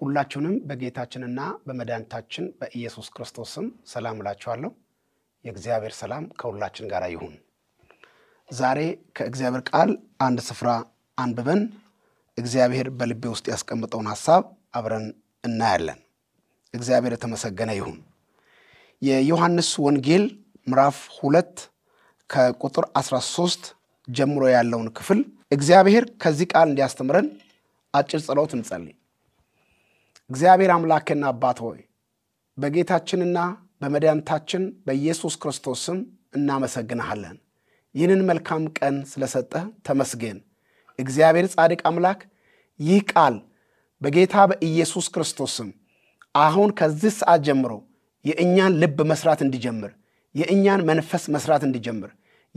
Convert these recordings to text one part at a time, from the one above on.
ሁላችሁንም በጌታችንና በመድኃኒታችን በኢየሱስ ክርስቶስ ስም ሰላም እላችኋለሁ። የእግዚአብሔር ሰላም ከሁላችን ጋር ይሁን። ዛሬ ከእግዚአብሔር ቃል አንድ ስፍራ አንብበን እግዚአብሔር በልቤ ውስጥ ያስቀምጠውን ሐሳብ አብረን እናያለን። እግዚአብሔር የተመሰገነ ይሁን። የዮሐንስ ወንጌል ምዕራፍ ሁለት ከቁጥር 13 ጀምሮ ያለውን ክፍል እግዚአብሔር ከዚህ ቃል እንዲያስተምረን አጭር ጸሎት እንጸልይ። እግዚአብሔር አምላክና አባት ሆይ በጌታችንና በመድኃኒታችን በኢየሱስ ክርስቶስ ስም እናመሰግንሃለን። ይህንን መልካም ቀን ስለሰጠህ ተመስገን። እግዚአብሔር ጻድቅ አምላክ ይህ ቃል በጌታ በኢየሱስ ክርስቶስ ስም አሁን ከዚህ ሰዓት ጀምሮ የእኛን ልብ መስራት እንዲጀምር፣ የእኛን መንፈስ መስራት እንዲጀምር፣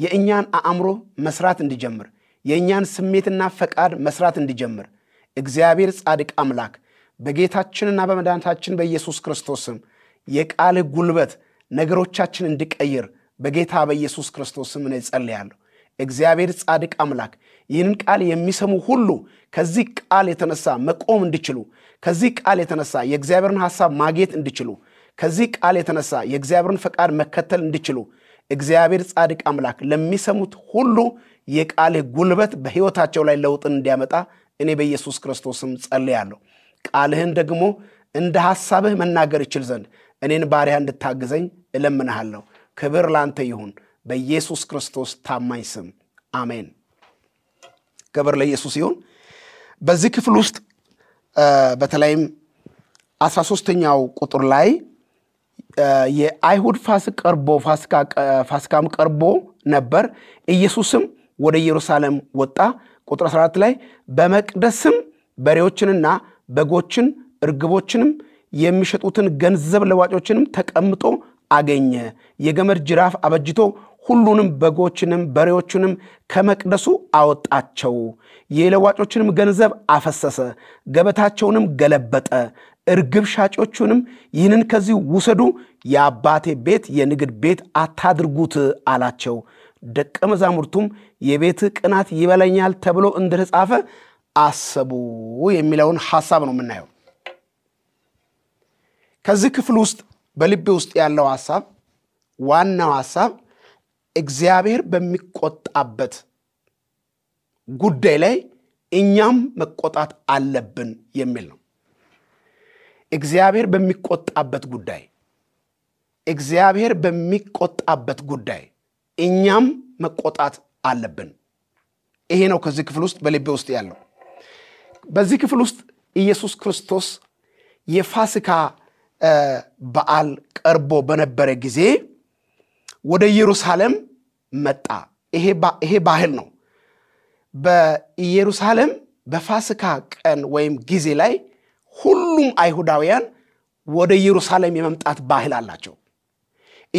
የእኛን አእምሮ መስራት እንዲጀምር፣ የእኛን ስሜትና ፈቃድ መስራት እንዲጀምር እግዚአብሔር ጻድቅ አምላክ በጌታችንና በመድኃኒታችን በኢየሱስ ክርስቶስም የቃልህ ጉልበት ነገሮቻችን እንዲቀይር በጌታ በኢየሱስ ክርስቶስም እኔ ጸልያለሁ። እግዚአብሔር ጻድቅ አምላክ ይህን ቃል የሚሰሙ ሁሉ ከዚህ ቃል የተነሳ መቆም እንዲችሉ፣ ከዚህ ቃል የተነሳ የእግዚአብሔርን ሐሳብ ማግኘት እንዲችሉ፣ ከዚህ ቃል የተነሳ የእግዚአብሔርን ፈቃድ መከተል እንዲችሉ እግዚአብሔር ጻድቅ አምላክ ለሚሰሙት ሁሉ የቃል ጉልበት በሕይወታቸው ላይ ለውጥን እንዲያመጣ እኔ በኢየሱስ ክርስቶስም ጸልያለሁ። ቃልህን ደግሞ እንደ ሐሳብህ መናገር ይችል ዘንድ እኔን ባሪያ እንድታግዘኝ እለምንሃለሁ። ክብር ላንተ ይሁን በኢየሱስ ክርስቶስ ታማኝ ስም አሜን። ክብር ለኢየሱስ ይሁን። በዚህ ክፍል ውስጥ በተለይም አስራ ሶስተኛው ቁጥር ላይ የአይሁድ ፋሲክ ቀርቦ ፋሲካም ቀርቦ ነበር። ኢየሱስም ወደ ኢየሩሳሌም ወጣ። ቁጥር 14 ላይ በመቅደስም በሬዎችንና በጎችን እርግቦችንም የሚሸጡትን ገንዘብ ለዋጮችንም ተቀምጦ አገኘ። የገመድ ጅራፍ አበጅቶ ሁሉንም በጎችንም በሬዎችንም ከመቅደሱ አወጣቸው። የለዋጮችንም ገንዘብ አፈሰሰ፣ ገበታቸውንም ገለበጠ። እርግብ ሻጮቹንም ይህንን ከዚህ ውሰዱ፣ የአባቴ ቤት የንግድ ቤት አታድርጉት አላቸው። ደቀ መዛሙርቱም የቤት ቅናት ይበለኛል ተብሎ እንደተጻፈ አስቡ የሚለውን ሐሳብ ነው የምናየው። ከዚህ ክፍል ውስጥ በልቤ ውስጥ ያለው ሐሳብ ዋናው ሐሳብ እግዚአብሔር በሚቆጣበት ጉዳይ ላይ እኛም መቆጣት አለብን የሚል ነው። እግዚአብሔር በሚቆጣበት ጉዳይ እግዚአብሔር በሚቆጣበት ጉዳይ እኛም መቆጣት አለብን። ይሄ ነው ከዚህ ክፍል ውስጥ በልቤ ውስጥ ያለው በዚህ ክፍል ውስጥ ኢየሱስ ክርስቶስ የፋሲካ በዓል ቀርቦ በነበረ ጊዜ ወደ ኢየሩሳሌም መጣ። ይሄ ባህል ነው። በኢየሩሳሌም በፋሲካ ቀን ወይም ጊዜ ላይ ሁሉም አይሁዳውያን ወደ ኢየሩሳሌም የመምጣት ባህል አላቸው።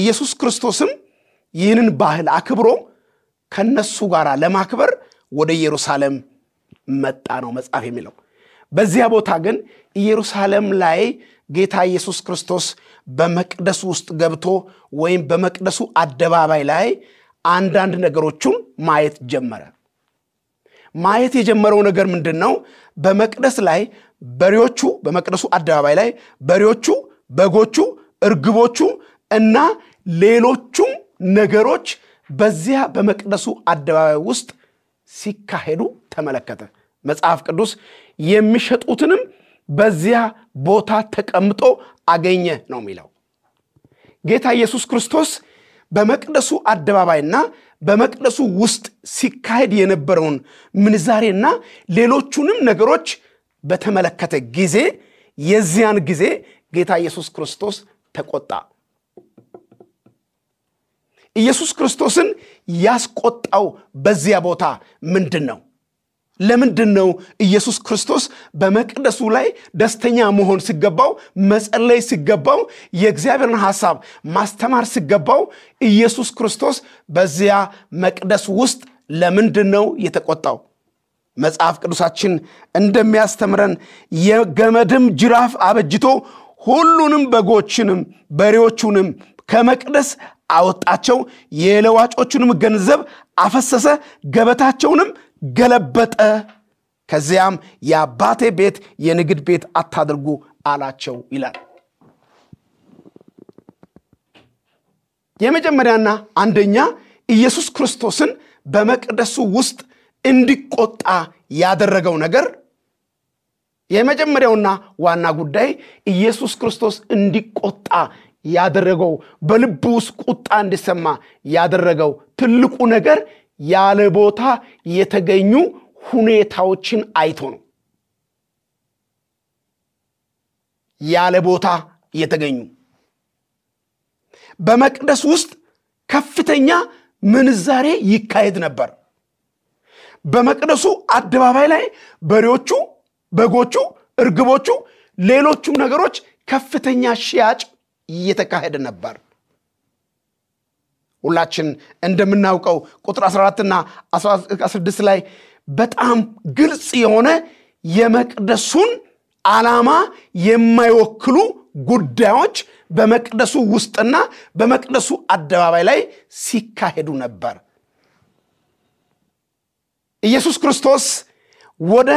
ኢየሱስ ክርስቶስም ይህንን ባህል አክብሮ ከነሱ ጋር ለማክበር ወደ ኢየሩሳሌም መጣ ነው መጽሐፍ የሚለው። በዚያ ቦታ ግን ኢየሩሳሌም ላይ ጌታ ኢየሱስ ክርስቶስ በመቅደሱ ውስጥ ገብቶ ወይም በመቅደሱ አደባባይ ላይ አንዳንድ ነገሮቹን ማየት ጀመረ። ማየት የጀመረው ነገር ምንድን ነው? በመቅደስ ላይ በሬዎቹ በመቅደሱ አደባባይ ላይ በሬዎቹ፣ በጎቹ፣ እርግቦቹ እና ሌሎቹም ነገሮች በዚያ በመቅደሱ አደባባይ ውስጥ ሲካሄዱ ተመለከተ። መጽሐፍ ቅዱስ የሚሸጡትንም በዚያ ቦታ ተቀምጦ አገኘ ነው የሚለው። ጌታ ኢየሱስ ክርስቶስ በመቅደሱ አደባባይና በመቅደሱ ውስጥ ሲካሄድ የነበረውን ምንዛሬና ሌሎቹንም ነገሮች በተመለከተ ጊዜ የዚያን ጊዜ ጌታ ኢየሱስ ክርስቶስ ተቆጣ። ኢየሱስ ክርስቶስን ያስቆጣው በዚያ ቦታ ምንድን ነው? ለምንድን ነው ኢየሱስ ክርስቶስ በመቅደሱ ላይ ደስተኛ መሆን ሲገባው፣ መጸለይ ሲገባው፣ የእግዚአብሔርን ሐሳብ ማስተማር ሲገባው ኢየሱስ ክርስቶስ በዚያ መቅደስ ውስጥ ለምንድን ነው የተቆጣው? መጽሐፍ ቅዱሳችን እንደሚያስተምረን የገመድም ጅራፍ አበጅቶ ሁሉንም በጎችንም በሬዎቹንም ከመቅደስ አወጣቸው፣ የለዋጮቹንም ገንዘብ አፈሰሰ፣ ገበታቸውንም ገለበጠ። ከዚያም የአባቴ ቤት የንግድ ቤት አታድርጉ አላቸው ይላል። የመጀመሪያና አንደኛ ኢየሱስ ክርስቶስን በመቅደሱ ውስጥ እንዲቆጣ ያደረገው ነገር የመጀመሪያውና ዋና ጉዳይ ኢየሱስ ክርስቶስ እንዲቆጣ ያደረገው በልቡ ውስጥ ቁጣ እንዲሰማ ያደረገው ትልቁ ነገር ያለ ቦታ የተገኙ ሁኔታዎችን አይቶ ነው። ያለ ቦታ የተገኙ በመቅደስ ውስጥ ከፍተኛ ምንዛሬ ይካሄድ ነበር። በመቅደሱ አደባባይ ላይ በሬዎቹ፣ በጎቹ፣ እርግቦቹ፣ ሌሎቹም ነገሮች ከፍተኛ ሽያጭ እየተካሄደ ነበር። ሁላችን እንደምናውቀው ቁጥር 14ና 16 ላይ በጣም ግልጽ የሆነ የመቅደሱን ዓላማ የማይወክሉ ጉዳዮች በመቅደሱ ውስጥና በመቅደሱ አደባባይ ላይ ሲካሄዱ ነበር። ኢየሱስ ክርስቶስ ወደ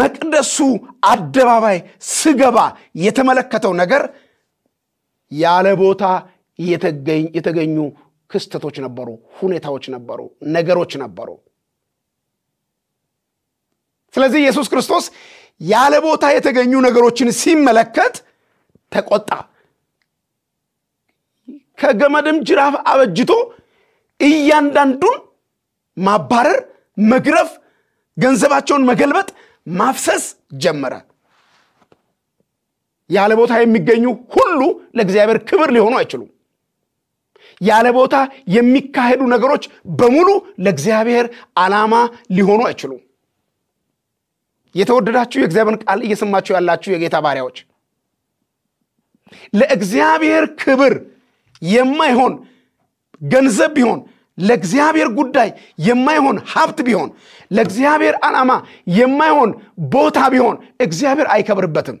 መቅደሱ አደባባይ ስገባ የተመለከተው ነገር ያለ ቦታ የተገኙ ክስተቶች ነበሩ፣ ሁኔታዎች ነበሩ፣ ነገሮች ነበሩ። ስለዚህ ኢየሱስ ክርስቶስ ያለ ቦታ የተገኙ ነገሮችን ሲመለከት ተቆጣ። ከገመድም ጅራፍ አበጅቶ እያንዳንዱን ማባረር፣ መግረፍ፣ ገንዘባቸውን መገልበጥ፣ ማፍሰስ ጀመረ። ያለ ቦታ የሚገኙ ሁሉ ለእግዚአብሔር ክብር ሊሆኑ አይችሉም። ያለ ቦታ የሚካሄዱ ነገሮች በሙሉ ለእግዚአብሔር ዓላማ ሊሆኑ አይችሉም። የተወደዳችሁ የእግዚአብሔርን ቃል እየሰማችሁ ያላችሁ የጌታ ባሪያዎች ለእግዚአብሔር ክብር የማይሆን ገንዘብ ቢሆን ለእግዚአብሔር ጉዳይ የማይሆን ሀብት ቢሆን ለእግዚአብሔር ዓላማ የማይሆን ቦታ ቢሆን እግዚአብሔር አይከብርበትም።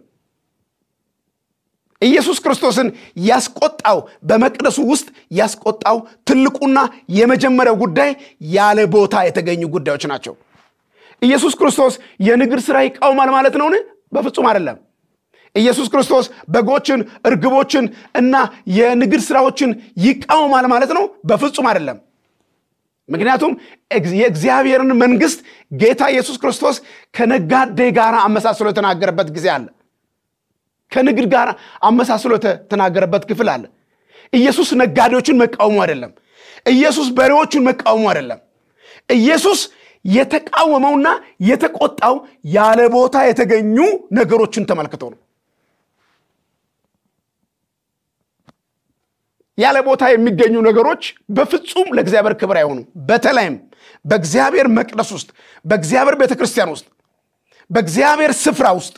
ኢየሱስ ክርስቶስን ያስቆጣው በመቅደሱ ውስጥ ያስቆጣው ትልቁና የመጀመሪያው ጉዳይ ያለ ቦታ የተገኙ ጉዳዮች ናቸው። ኢየሱስ ክርስቶስ የንግድ ስራ ይቃውማል ማለት ነውን? በፍጹም አይደለም። ኢየሱስ ክርስቶስ በጎችን፣ እርግቦችን እና የንግድ ስራዎችን ይቃውማል ማለት ነው? በፍጹም አይደለም። ምክንያቱም የእግዚአብሔርን መንግስት ጌታ ኢየሱስ ክርስቶስ ከነጋዴ ጋር አመሳስሎ የተናገረበት ጊዜ አለ። ከንግድ ጋር አመሳስሎ ተናገረበት ክፍል አለ ኢየሱስ ነጋዴዎችን መቃወሙ አይደለም ኢየሱስ በሬዎቹን መቃወሙ አይደለም ኢየሱስ የተቃወመውና የተቆጣው ያለ ቦታ የተገኙ ነገሮችን ተመልክቶ ነው ያለ ቦታ የሚገኙ ነገሮች በፍጹም ለእግዚአብሔር ክብር አይሆኑም በተለይም በእግዚአብሔር መቅደስ ውስጥ በእግዚአብሔር ቤተክርስቲያን ውስጥ በእግዚአብሔር ስፍራ ውስጥ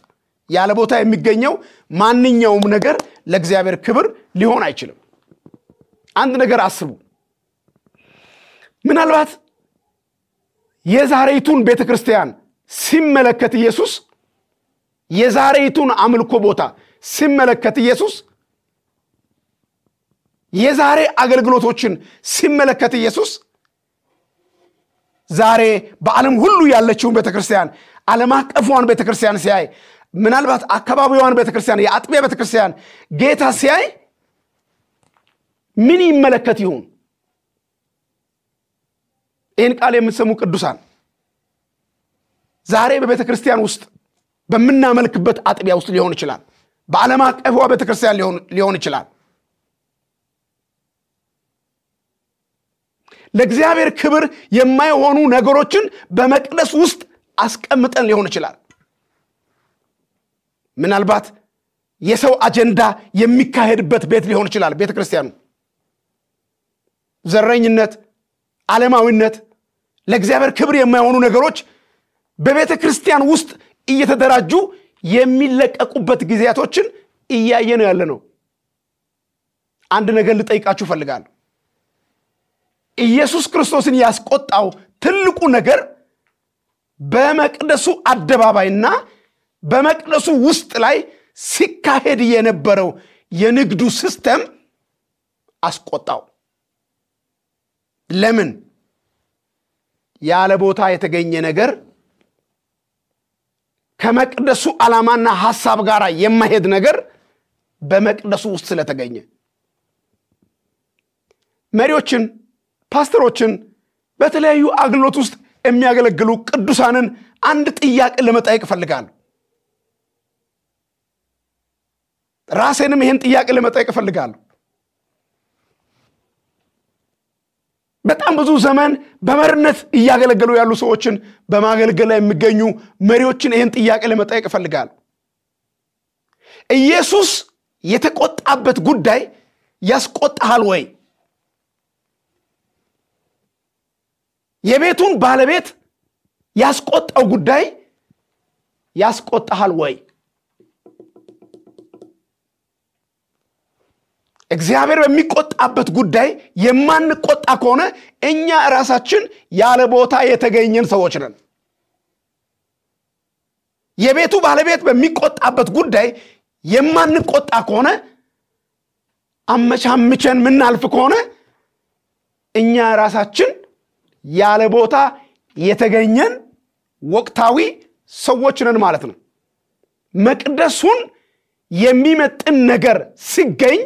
ያለ ቦታ የሚገኘው ማንኛውም ነገር ለእግዚአብሔር ክብር ሊሆን አይችልም። አንድ ነገር አስቡ። ምናልባት የዛሬይቱን ቤተ ክርስቲያን ሲመለከት ኢየሱስ የዛሬይቱን አምልኮ ቦታ ሲመለከት ኢየሱስ የዛሬ አገልግሎቶችን ሲመለከት ኢየሱስ ዛሬ በዓለም ሁሉ ያለችውን ቤተ ክርስቲያን ዓለም አቀፏን ቤተ ክርስቲያን ሲያይ ምናልባት አካባቢዋን ቤተክርስቲያን የአጥቢያ ቤተክርስቲያን ጌታ ሲያይ ምን ይመለከት ይሁን ይህን ቃል የምትሰሙ ቅዱሳን ዛሬ በቤተ ክርስቲያን ውስጥ በምናመልክበት አጥቢያ ውስጥ ሊሆን ይችላል በዓለም አቀፏ ቤተ ክርስቲያን ሊሆን ይችላል ለእግዚአብሔር ክብር የማይሆኑ ነገሮችን በመቅደስ ውስጥ አስቀምጠን ሊሆን ይችላል ምናልባት የሰው አጀንዳ የሚካሄድበት ቤት ሊሆን ይችላል ቤተ ክርስቲያኑ። ዘረኝነት፣ ዓለማዊነት፣ ለእግዚአብሔር ክብር የማይሆኑ ነገሮች በቤተ ክርስቲያን ውስጥ እየተደራጁ የሚለቀቁበት ጊዜያቶችን እያየ ነው ያለ ነው። አንድ ነገር ልጠይቃችሁ እፈልጋለሁ። ኢየሱስ ክርስቶስን ያስቆጣው ትልቁ ነገር በመቅደሱ አደባባይና በመቅደሱ ውስጥ ላይ ሲካሄድ የነበረው የንግዱ ሲስተም አስቆጣው። ለምን? ያለ ቦታ የተገኘ ነገር ከመቅደሱ ዓላማና ሐሳብ ጋር የማሄድ ነገር በመቅደሱ ውስጥ ስለተገኘ መሪዎችን፣ ፓስተሮችን፣ በተለያዩ አግሎት ውስጥ የሚያገለግሉ ቅዱሳንን አንድ ጥያቄ ለመጠየቅ እፈልጋለሁ። ራሴንም ይህን ጥያቄ ለመጠየቅ እፈልጋለሁ። በጣም ብዙ ዘመን በመርነት እያገለገሉ ያሉ ሰዎችን በማገልገል ላይ የሚገኙ መሪዎችን ይህን ጥያቄ ለመጠየቅ እፈልጋለሁ። ኢየሱስ የተቆጣበት ጉዳይ ያስቆጣሃል ወይ? የቤቱን ባለቤት ያስቆጣው ጉዳይ ያስቆጣሃል ወይ? እግዚአብሔር በሚቆጣበት ጉዳይ የማንቆጣ ከሆነ እኛ ራሳችን ያለ ቦታ የተገኘን ሰዎች ነን። የቤቱ ባለቤት በሚቆጣበት ጉዳይ የማንቆጣ ከሆነ አመቻምቸን ምናልፍ ከሆነ እኛ ራሳችን ያለ ቦታ የተገኘን ወቅታዊ ሰዎች ነን ማለት ነው። መቅደሱን የሚመጥን ነገር ሲገኝ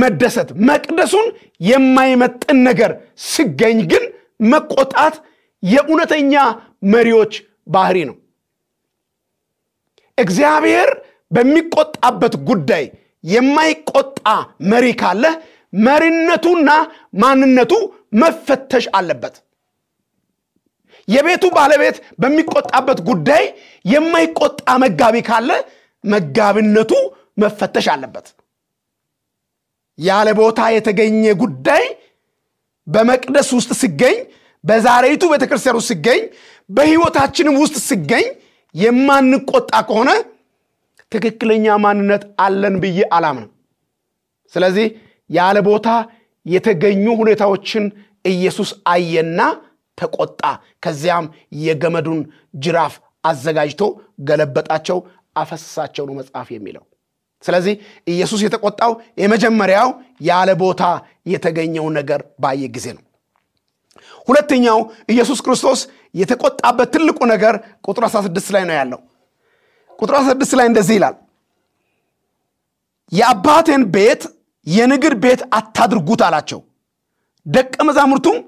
መደሰት መቅደሱን የማይመጥን ነገር ስገኝ ግን መቆጣት የእውነተኛ መሪዎች ባህሪ ነው እግዚአብሔር በሚቆጣበት ጉዳይ የማይቆጣ መሪ ካለ መሪነቱና ማንነቱ መፈተሽ አለበት የቤቱ ባለቤት በሚቆጣበት ጉዳይ የማይቆጣ መጋቢ ካለ መጋቢነቱ መፈተሽ አለበት ያለ ቦታ የተገኘ ጉዳይ በመቅደስ ውስጥ ስገኝ፣ በዛሬይቱ ቤተክርስቲያን ውስጥ ስገኝ፣ በህይወታችንም ውስጥ ስገኝ የማንቆጣ ከሆነ ትክክለኛ ማንነት አለን ብዬ አላምንም። ስለዚህ ያለ ቦታ የተገኙ ሁኔታዎችን ኢየሱስ አየና ተቆጣ። ከዚያም የገመዱን ጅራፍ አዘጋጅቶ ገለበጣቸው፣ አፈሳቸው ነው መጽሐፍ የሚለው። ስለዚህ ኢየሱስ የተቆጣው የመጀመሪያው ያለ ቦታ የተገኘው ነገር ባየ ጊዜ ነው። ሁለተኛው ኢየሱስ ክርስቶስ የተቆጣበት ትልቁ ነገር ቁጥር 16 ላይ ነው ያለው። ቁጥር 16 ላይ እንደዚህ ይላል፣ የአባቴን ቤት የንግድ ቤት አታድርጉት አላቸው። ደቀ መዛሙርቱም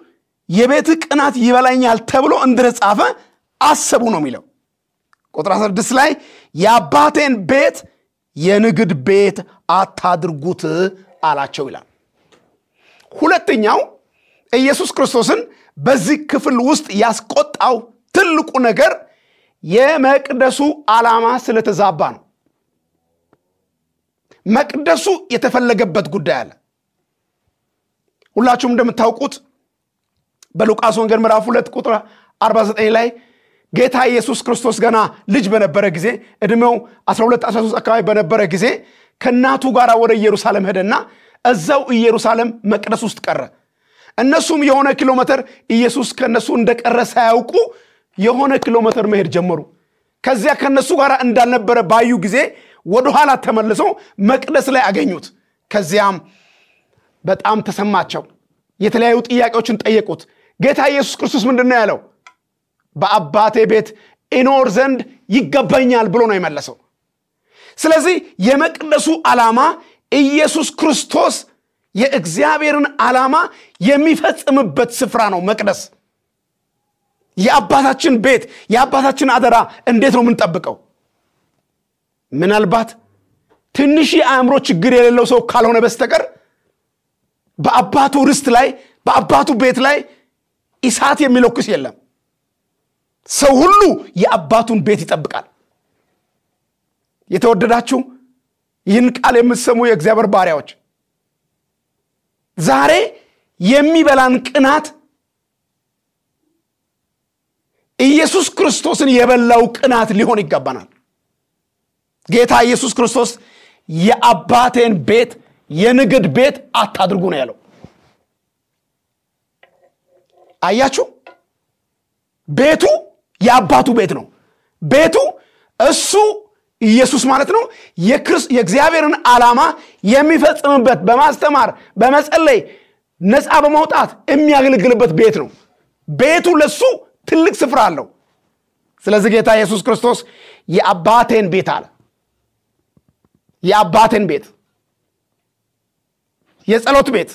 የቤት ቅናት ይበላኛል ተብሎ እንደተጻፈ አሰቡ ነው የሚለው። ቁጥር 16 ላይ የአባቴን ቤት የንግድ ቤት አታድርጉት አላቸው ይላል። ሁለተኛው ኢየሱስ ክርስቶስን በዚህ ክፍል ውስጥ ያስቆጣው ትልቁ ነገር የመቅደሱ ዓላማ ስለተዛባ ነው። መቅደሱ የተፈለገበት ጉዳይ አለ። ሁላችሁም እንደምታውቁት በሉቃስ ወንጌል ምዕራፍ ሁለት ቁጥር 49 ላይ ጌታ ኢየሱስ ክርስቶስ ገና ልጅ በነበረ ጊዜ ዕድሜው 12 13 አካባቢ በነበረ ጊዜ ከእናቱ ጋር ወደ ኢየሩሳሌም ሄደና እዛው ኢየሩሳሌም መቅደስ ውስጥ ቀረ እነሱም የሆነ ኪሎ ሜትር ኢየሱስ ከእነሱ እንደቀረ ሳያውቁ የሆነ ኪሎ ሜትር መሄድ ጀመሩ ከዚያ ከእነሱ ጋር እንዳልነበረ ባዩ ጊዜ ወደኋላ ተመልሰው መቅደስ ላይ አገኙት ከዚያም በጣም ተሰማቸው የተለያዩ ጥያቄዎችን ጠየቁት ጌታ ኢየሱስ ክርስቶስ ምንድን ነው ያለው በአባቴ ቤት እኖር ዘንድ ይገባኛል ብሎ ነው የመለሰው። ስለዚህ የመቅደሱ ዓላማ ኢየሱስ ክርስቶስ የእግዚአብሔርን ዓላማ የሚፈጽምበት ስፍራ ነው መቅደስ። የአባታችን ቤት የአባታችን አደራ እንዴት ነው የምንጠብቀው? ምናልባት ትንሽ የአእምሮ ችግር የሌለው ሰው ካልሆነ በስተቀር በአባቱ ርስት ላይ በአባቱ ቤት ላይ ኢሳት የሚለኩስ የለም። ሰው ሁሉ የአባቱን ቤት ይጠብቃል። የተወደዳችሁ ይህን ቃል የምትሰሙ የእግዚአብሔር ባሪያዎች ዛሬ የሚበላን ቅናት ኢየሱስ ክርስቶስን የበላው ቅናት ሊሆን ይገባናል። ጌታ ኢየሱስ ክርስቶስ የአባቴን ቤት የንግድ ቤት አታድርጉ ነው ያለው። አያችሁ ቤቱ የአባቱ ቤት ነው። ቤቱ እሱ ኢየሱስ ማለት ነው። የእግዚአብሔርን ዓላማ የሚፈጽምበት በማስተማር በመጸለይ ነፃ በማውጣት የሚያገለግልበት ቤት ነው። ቤቱ ለሱ ትልቅ ስፍራ አለው። ስለዚህ ጌታ ኢየሱስ ክርስቶስ የአባቴን ቤት አለ። የአባቴን ቤት የጸሎት ቤት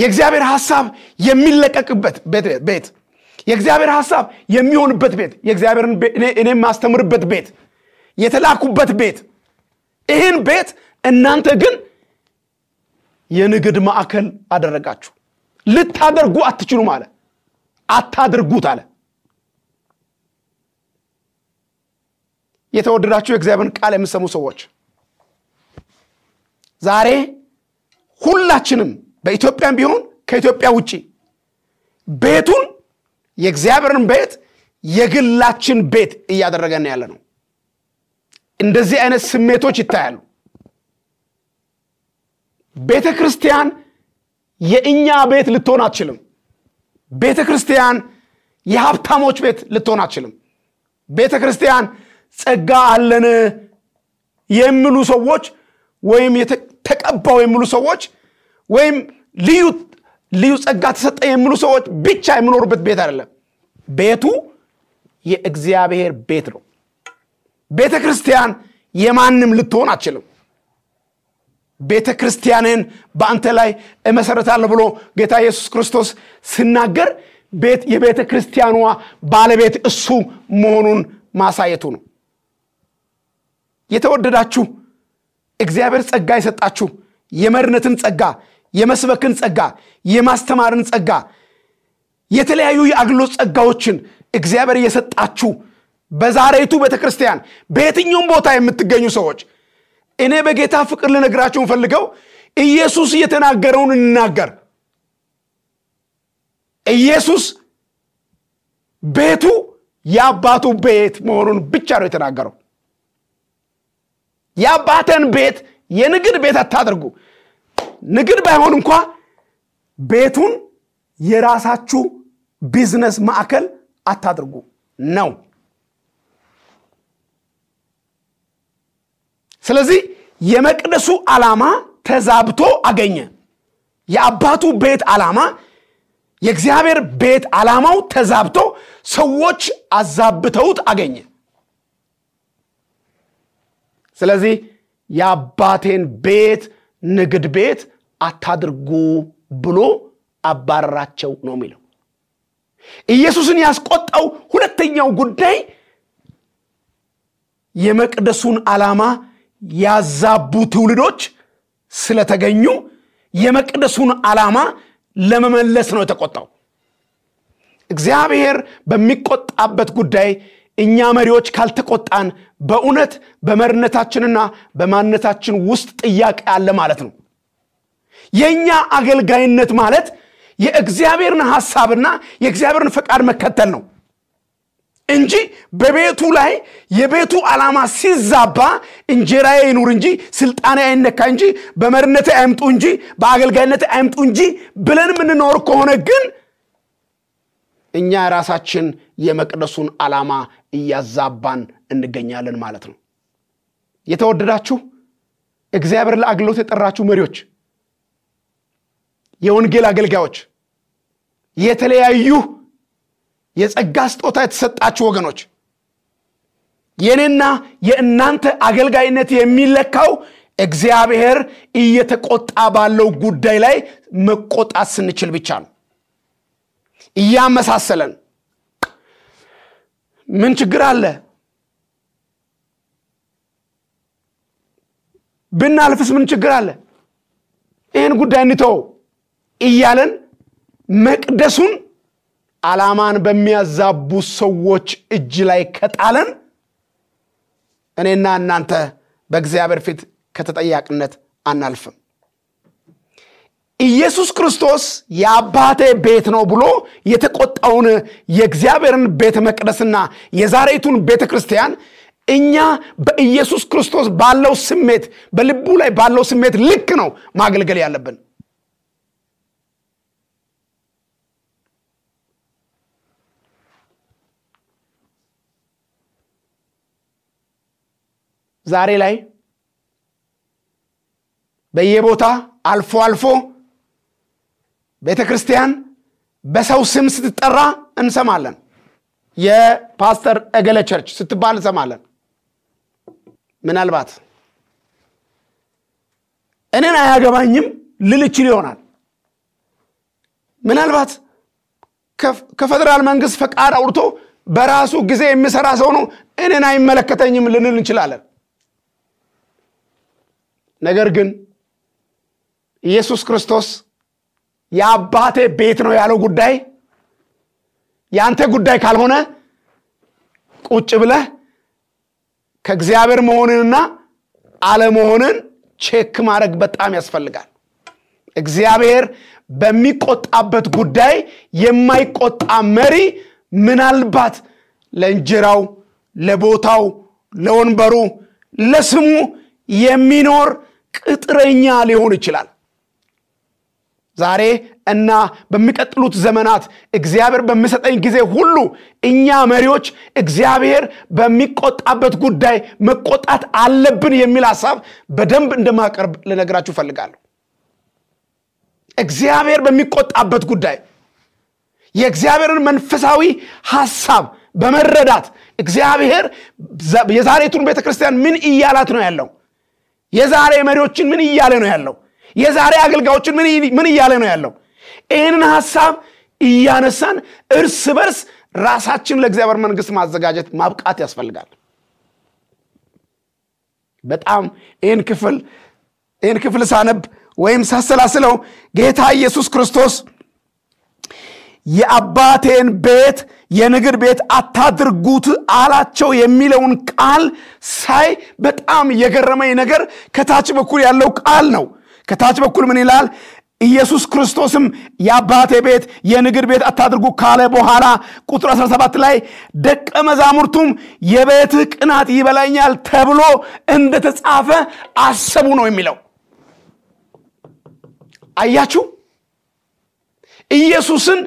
የእግዚአብሔር ሀሳብ የሚለቀቅበት ቤት የእግዚአብሔር ሀሳብ የሚሆንበት ቤት የእግዚአብሔርን እኔ የማስተምርበት ቤት የተላኩበት ቤት ይህን ቤት እናንተ ግን የንግድ ማዕከል አደረጋችሁ ልታደርጉ አትችሉም አለ አታድርጉት አለ የተወደዳችሁ የእግዚአብሔርን ቃል የምሰሙ ሰዎች ዛሬ ሁላችንም በኢትዮጵያም ቢሆን ከኢትዮጵያ ውጭ ቤቱን የእግዚአብሔርን ቤት የግላችን ቤት እያደረገን ያለ ነው። እንደዚህ አይነት ስሜቶች ይታያሉ። ቤተ ክርስቲያን የእኛ ቤት ልትሆን አትችልም። ቤተ ክርስቲያን የሀብታሞች ቤት ልትሆን አችልም ቤተ ክርስቲያን ጸጋ አለን የሚሉ ሰዎች ወይም ተቀባው የሚሉ ሰዎች ወይም ልዩ ልዩ ጸጋ ተሰጠኝ የሚሉ ሰዎች ብቻ የሚኖሩበት ቤት አይደለም። ቤቱ የእግዚአብሔር ቤት ነው። ቤተ ክርስቲያን የማንም ልትሆን አችልም ቤተ ክርስቲያንን በአንተ ላይ እመሰረታለሁ ብሎ ጌታ ኢየሱስ ክርስቶስ ሲናገር ቤት የቤተ ክርስቲያኗ ባለቤት እሱ መሆኑን ማሳየቱ ነው። የተወደዳችሁ እግዚአብሔር ጸጋ የሰጣችሁ የመርነትን ጸጋ የመስበክን ጸጋ፣ የማስተማርን ጸጋ፣ የተለያዩ የአግሎት ጸጋዎችን እግዚአብሔር እየሰጣችሁ በዛሬቱ ቤተ ክርስቲያን በየትኛውም ቦታ የምትገኙ ሰዎች እኔ በጌታ ፍቅር ልነግራችሁ ፈልገው ኢየሱስ የተናገረውን እንናገር። ኢየሱስ ቤቱ የአባቱ ቤት መሆኑን ብቻ ነው የተናገረው። የአባተን ቤት የንግድ ቤት አታድርጉ። ንግድ ባይሆን እንኳ ቤቱን የራሳችሁ ቢዝነስ ማዕከል አታድርጉ ነው። ስለዚህ የመቅደሱ ዓላማ ተዛብቶ አገኘ። የአባቱ ቤት ዓላማ የእግዚአብሔር ቤት ዓላማው ተዛብቶ ሰዎች አዛብተውት አገኘ። ስለዚህ የአባቴን ቤት ንግድ ቤት አታድርጉ ብሎ አባረራቸው ነው የሚለው ኢየሱስን ያስቆጣው ሁለተኛው ጉዳይ የመቅደሱን ዓላማ ያዛቡ ትውልዶች ስለተገኙ የመቅደሱን ዓላማ ለመመለስ ነው የተቆጣው እግዚአብሔር በሚቆጣበት ጉዳይ እኛ መሪዎች ካልተቆጣን በእውነት በመሪነታችንና በማንነታችን ውስጥ ጥያቄ አለ ማለት ነው የእኛ አገልጋይነት ማለት የእግዚአብሔርን ሐሳብና የእግዚአብሔርን ፈቃድ መከተል ነው እንጂ በቤቱ ላይ የቤቱ ዓላማ ሲዛባ እንጀራ ይኑር እንጂ ስልጣን አይነካ እንጂ በመርነት አይምጡ እንጂ በአገልጋይነት አይምጡ እንጂ ብለን የምንኖር ከሆነ ግን እኛ ራሳችን የመቅደሱን ዓላማ እያዛባን እንገኛለን ማለት ነው የተወደዳችሁ እግዚአብሔር ለአግሎት የጠራችሁ መሪዎች የወንጌል አገልጋዮች የተለያዩ የጸጋ ስጦታ የተሰጣችሁ ወገኖች የእኔና የእናንተ አገልጋይነት የሚለካው እግዚአብሔር እየተቆጣ ባለው ጉዳይ ላይ መቆጣት ስንችል ብቻ ነው እያመሳሰለን ምን ችግር አለ ብናልፍስ ምን ችግር አለ ይህን ጉዳይ እንተው እያለን መቅደሱን ዓላማን በሚያዛቡ ሰዎች እጅ ላይ ከጣለን እኔና እናንተ በእግዚአብሔር ፊት ከተጠያቂነት አናልፍም። ኢየሱስ ክርስቶስ የአባቴ ቤት ነው ብሎ የተቆጣውን የእግዚአብሔርን ቤተ መቅደስና የዛሬቱን ቤተ ክርስቲያን እኛ በኢየሱስ ክርስቶስ ባለው ስሜት በልቡ ላይ ባለው ስሜት ልክ ነው ማገልገል ያለብን። ዛሬ ላይ በየቦታ አልፎ አልፎ ቤተ ክርስቲያን በሰው ስም ስትጠራ እንሰማለን። የፓስተር እገለ ቸርች ስትባል እንሰማለን። ምናልባት እኔን አያገባኝም ልልችል ይሆናል። ምናልባት ከፌደራል መንግስት ፈቃድ አውርቶ በራሱ ጊዜ የሚሰራ ሰው ነው፣ እኔን አይመለከተኝም ልንል እንችላለን። ነገር ግን ኢየሱስ ክርስቶስ የአባቴ ቤት ነው ያለው ጉዳይ የአንተ ጉዳይ ካልሆነ ቁጭ ብለህ ከእግዚአብሔር መሆንንና አለመሆንን ቼክ ማድረግ በጣም ያስፈልጋል እግዚአብሔር በሚቆጣበት ጉዳይ የማይቆጣ መሪ ምናልባት ለእንጀራው ለቦታው ለወንበሩ ለስሙ የሚኖር ቅጥረኛ ሊሆን ይችላል ዛሬ እና በሚቀጥሉት ዘመናት እግዚአብሔር በሚሰጠኝ ጊዜ ሁሉ እኛ መሪዎች እግዚአብሔር በሚቆጣበት ጉዳይ መቆጣት አለብን የሚል ሀሳብ በደንብ እንደማቀርብ ልነግራችሁ እፈልጋለሁ እግዚአብሔር በሚቆጣበት ጉዳይ የእግዚአብሔርን መንፈሳዊ ሀሳብ በመረዳት እግዚአብሔር የዛሬቱን ቤተ ክርስቲያን ምን እያላት ነው ያለው የዛሬ መሪዎችን ምን እያለ ነው ያለው? የዛሬ አገልጋዮችን ምን እያለ ነው ያለው? ይህንን ሀሳብ እያነሳን እርስ በርስ ራሳችን ለእግዚአብሔር መንግስት ማዘጋጀት ማብቃት ያስፈልጋል። በጣም ይህን ክፍል ይህን ክፍል ሳነብ ወይም ሳሰላስለው ጌታ ኢየሱስ ክርስቶስ የአባቴን ቤት የንግድ ቤት አታድርጉት አላቸው የሚለውን ቃል ሳይ በጣም የገረመኝ ነገር ከታች በኩል ያለው ቃል ነው። ከታች በኩል ምን ይላል? ኢየሱስ ክርስቶስም የአባቴ ቤት የንግድ ቤት አታድርጉ ካለ በኋላ ቁጥር 17 ላይ ደቀ መዛሙርቱም የቤትህ ቅናት ይበላኛል ተብሎ እንደተጻፈ አሰቡ ነው የሚለው። አያችሁ ኢየሱስን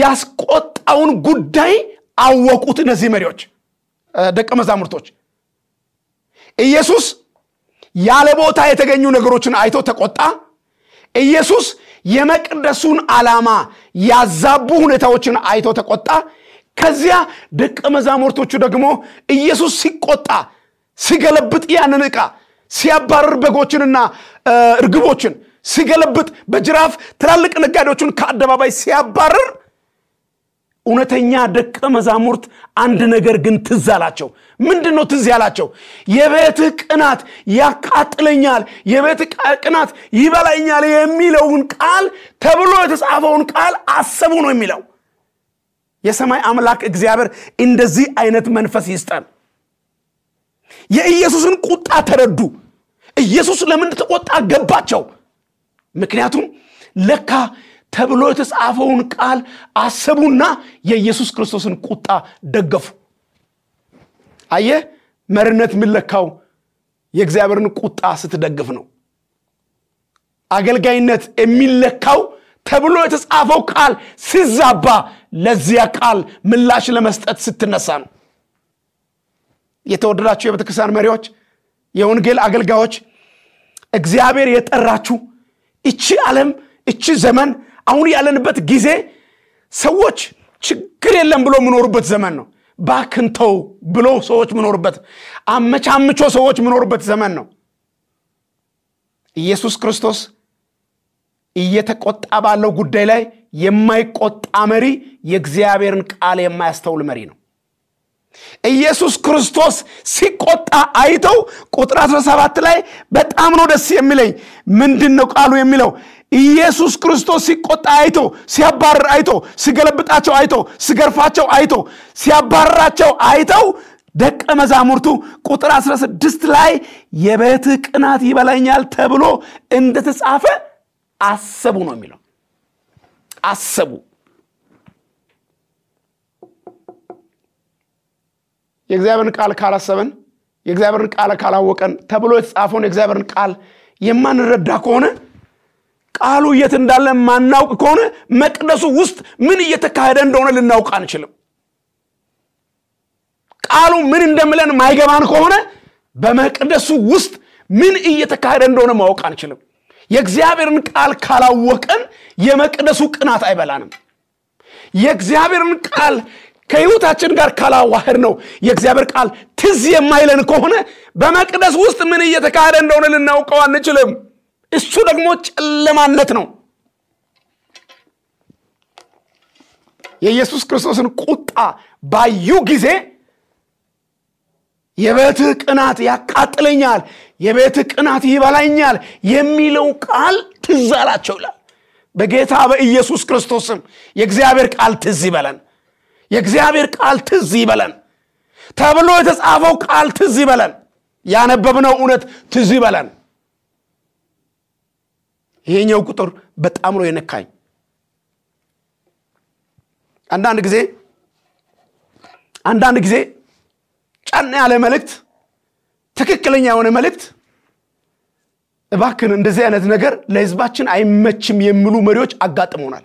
ያስቆጥ የመጣውን ጉዳይ አወቁት። እነዚህ መሪዎች ደቀ መዛሙርቶች ኢየሱስ ያለ ቦታ የተገኙ ነገሮችን አይቶ ተቆጣ። ኢየሱስ የመቅደሱን ዓላማ ያዛቡ ሁኔታዎችን አይቶ ተቆጣ። ከዚያ ደቀ መዛሙርቶቹ ደግሞ ኢየሱስ ሲቆጣ፣ ሲገለብጥ ያንን ዕቃ ሲያባረር በጎችንና እርግቦችን ሲገለብጥ በጅራፍ ትላልቅ ነጋዴዎቹን ከአደባባይ ሲያባረር እውነተኛ ደቀ መዛሙርት አንድ ነገር ግን ትዝ አላቸው ምንድን ነው ትዝ ያላቸው የቤትህ ቅናት ያቃጥለኛል የቤትህ ቅናት ይበላኛል የሚለውን ቃል ተብሎ የተጻፈውን ቃል አሰቡ ነው የሚለው የሰማይ አምላክ እግዚአብሔር እንደዚህ አይነት መንፈስ ይስጠን የኢየሱስን ቁጣ ተረዱ ኢየሱስ ለምን ተቆጣ ገባቸው ምክንያቱም ለካ ተብሎ የተጻፈውን ቃል አሰቡና የኢየሱስ ክርስቶስን ቁጣ ደገፉ አየ መርነት የሚለካው የእግዚአብሔርን ቁጣ ስትደግፍ ነው አገልጋይነት የሚለካው ተብሎ የተጻፈው ቃል ሲዛባ ለዚያ ቃል ምላሽ ለመስጠት ስትነሳ ነው የተወደዳችሁ የቤተክርስቲያን መሪዎች የወንጌል አገልጋዮች እግዚአብሔር የጠራችሁ እቺ ዓለም እቺ ዘመን አሁን ያለንበት ጊዜ ሰዎች ችግር የለም ብሎ የምኖሩበት ዘመን ነው። ባክንተው ብሎ ሰዎች ምኖሩበት፣ አመቻምቾ ሰዎች ምኖሩበት ዘመን ነው። ኢየሱስ ክርስቶስ እየተቆጣ ባለው ጉዳይ ላይ የማይቆጣ መሪ የእግዚአብሔርን ቃል የማያስተውል መሪ ነው። ኢየሱስ ክርስቶስ ሲቆጣ አይተው ቁጥር 17 ላይ በጣም ነው ደስ የሚለኝ ምንድን ነው ቃሉ የሚለው ኢየሱስ ክርስቶስ ሲቆጣ አይቶ ሲያባርር አይቶ ሲገለብጣቸው አይቶ ሲገርፋቸው አይቶ ሲያባርራቸው አይተው ደቀ መዛሙርቱ ቁጥር 16 ላይ የበት ቅናት ይበላኛል ተብሎ እንደተጻፈ አሰቡ ነው የሚለው አሰቡ የእግዚአብሔርን ቃል ካላሰበን የእግዚአብሔርን ቃል ካላወቀን ተብሎ የተጻፈውን የእግዚአብሔርን ቃል የማንረዳ ከሆነ ቃሉ የት እንዳለ ማናውቅ ከሆነ መቅደሱ ውስጥ ምን እየተካሄደ እንደሆነ ልናውቅ አንችልም ቃሉ ምን እንደምለን ማይገባን ከሆነ በመቅደሱ ውስጥ ምን እየተካሄደ እንደሆነ ማወቅ አንችልም የእግዚአብሔርን ቃል ካላወቀን የመቅደሱ ቅናት አይበላንም የእግዚአብሔርን ቃል ከህይወታችን ጋር ካላዋህድ ነው የእግዚአብሔር ቃል ትዝ የማይለን ከሆነ በመቅደስ ውስጥ ምን እየተካሄደ እንደሆነ ልናውቀው አንችልም እሱ ደግሞ ጨለማነት ነው የኢየሱስ ክርስቶስን ቁጣ ባዩ ጊዜ የቤትህ ቅናት ያቃጥለኛል የቤትህ ቅናት ይበላኛል የሚለው ቃል ትዝ አላቸው ይላል በጌታ በኢየሱስ ክርስቶስም የእግዚአብሔር ቃል ትዝ ይበለን የእግዚአብሔር ቃል ትዝ ይበለን ተብሎ የተጻፈው ቃል ትዝ ይበለን ያነበብነው እውነት ትዝ ይበለን ይሄኛው ቁጥር በጣም ነው የነካኝ አንዳንድ ጊዜ አንዳንድ ጊዜ ጫና ያለ መልእክት ትክክለኛ የሆነ መልእክት እባክን እንደዚህ አይነት ነገር ለህዝባችን አይመችም የሚሉ መሪዎች አጋጥመውናል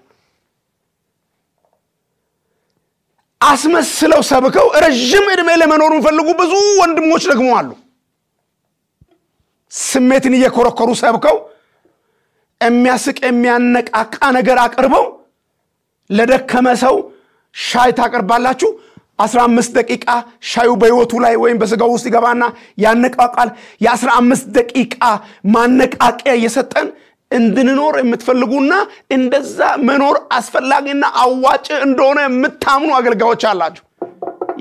አስመስለው ሰብከው ረዥም ዕድሜ ለመኖር የሚፈልጉ ብዙ ወንድሞች ደግሞ አሉ። ስሜትን እየኮረኮሩ ሰብከው የሚያስቅ የሚያነቃቃ ነገር አቅርበው ለደከመ ሰው ሻይ ታቀርባላችሁ። አስራ አምስት ደቂቃ ሻዩ በህይወቱ ላይ ወይም በስጋው ውስጥ ይገባና ያነቃቃል። የአስራ አምስት ደቂቃ ማነቃቂያ እየሰጠን እንድንኖር የምትፈልጉና እንደዛ መኖር አስፈላጊና አዋጭ እንደሆነ የምታምኑ አገልጋዮች አላችሁ።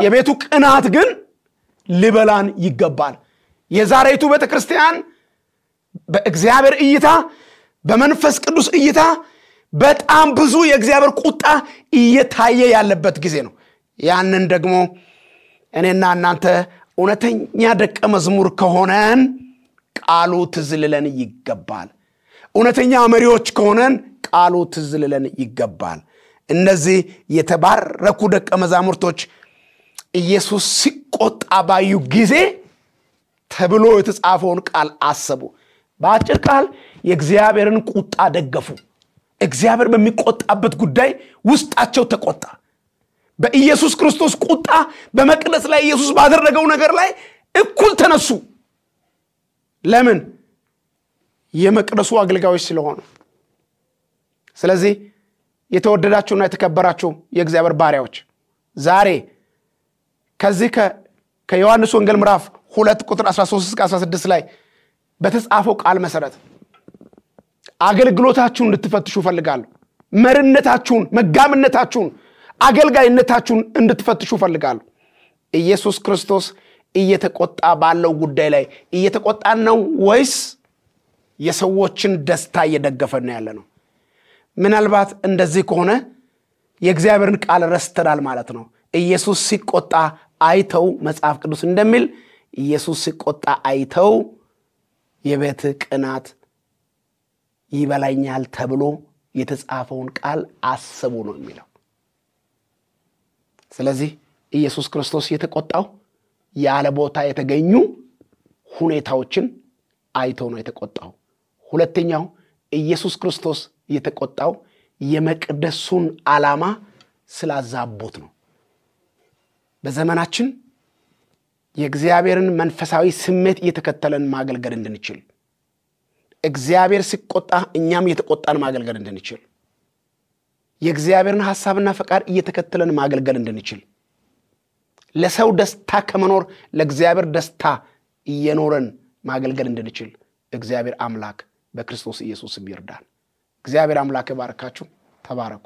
የቤቱ ቅናት ግን ሊበላን ይገባል። የዛሬቱ ቤተ ክርስቲያን በእግዚአብሔር እይታ፣ በመንፈስ ቅዱስ እይታ በጣም ብዙ የእግዚአብሔር ቁጣ እየታየ ያለበት ጊዜ ነው። ያንን ደግሞ እኔና እናንተ እውነተኛ ደቀ መዝሙር ከሆነን ቃሉ ትዝልለን ይገባል። እውነተኛ መሪዎች ከሆነን ቃሉ ትዝ ልለን ይገባል። እነዚህ የተባረኩ ደቀ መዛሙርቶች ኢየሱስ ሲቆጣ ባዩ ጊዜ ተብሎ የተጻፈውን ቃል አሰቡ። በአጭር ቃል የእግዚአብሔርን ቁጣ ደገፉ። እግዚአብሔር በሚቆጣበት ጉዳይ ውስጣቸው ተቆጣ። በኢየሱስ ክርስቶስ ቁጣ በመቅደስ ላይ ኢየሱስ ባደረገው ነገር ላይ እኩል ተነሱ። ለምን? የመቅደሱ አገልጋዮች ስለሆኑ ስለዚህ የተወደዳችሁና የተከበራችሁ የእግዚአብሔር ባሪያዎች ዛሬ ከዚህ ከዮሐንስ ወንጌል ምዕራፍ ሁለት ቁጥር 13 እስከ 16 ላይ በተጻፈው ቃል መሰረት አገልግሎታችሁን እንድትፈትሹ ይፈልጋሉ መርነታችሁን መጋምነታችሁን አገልጋይነታችሁን እንድትፈትሹ ይፈልጋሉ ኢየሱስ ክርስቶስ እየተቆጣ ባለው ጉዳይ ላይ እየተቆጣን ነው ወይስ የሰዎችን ደስታ እየደገፈን ያለ ነው። ምናልባት እንደዚህ ከሆነ የእግዚአብሔርን ቃል ረስተናል ማለት ነው። ኢየሱስ ሲቆጣ አይተው መጽሐፍ ቅዱስ እንደሚል ኢየሱስ ሲቆጣ አይተው የቤት ቅናት ይበላኛል ተብሎ የተጻፈውን ቃል አስቡ ነው የሚለው። ስለዚህ ኢየሱስ ክርስቶስ የተቆጣው ያለ ቦታ የተገኙ ሁኔታዎችን አይተው ነው የተቆጣው። ሁለተኛው ኢየሱስ ክርስቶስ የተቆጣው የመቅደሱን ዓላማ ስላዛቦት ነው። በዘመናችን የእግዚአብሔርን መንፈሳዊ ስሜት እየተከተለን ማገልገል እንድንችል እግዚአብሔር ሲቆጣ እኛም እየተቆጣን ማገልገል እንድንችል የእግዚአብሔርን ሐሳብና ፈቃድ እየተከተለን ማገልገል እንድንችል ለሰው ደስታ ከመኖር ለእግዚአብሔር ደስታ እየኖረን ማገልገል እንድንችል እግዚአብሔር አምላክ በክርስቶስ ኢየሱስም ይርዳል። እግዚአብሔር አምላክ ባርካችሁ። ተባረኩ።